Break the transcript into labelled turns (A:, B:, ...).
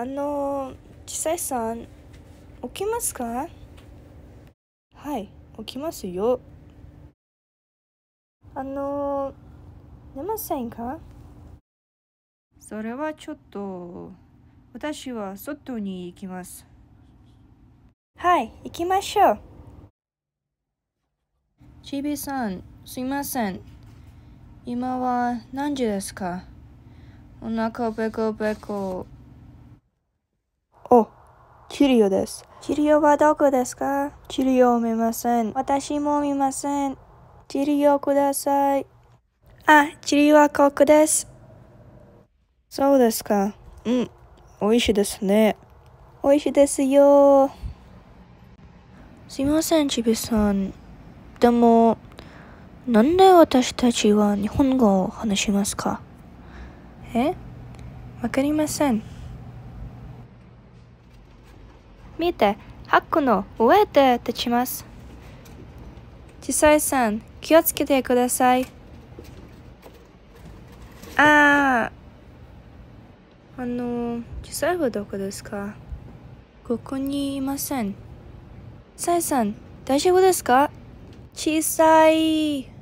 A: あの、ちさいさん、起きますかはい、起きますよ。あの、寝ませんかそれはちょっ
B: と、私は外に行きます。はい、行きましょう。ちびさん、すいません。今は何時ですかお腹ペコペ
C: コ。キリオです。キ
B: リオはどこですかキリオを見ません。私も見ません。キリオください。あ、キリオはここです。そうですか。うん、美味しいですね。美味しいですよ。すいません、ちびさん。でも、なんで私たちは日本語を話しますかえわかりません。見て、ハックの上で立ちます。さいさん、気をつけてください。ああ。あの、さいはどこですかここにいません。
A: さえさん、大丈夫ですか小さい。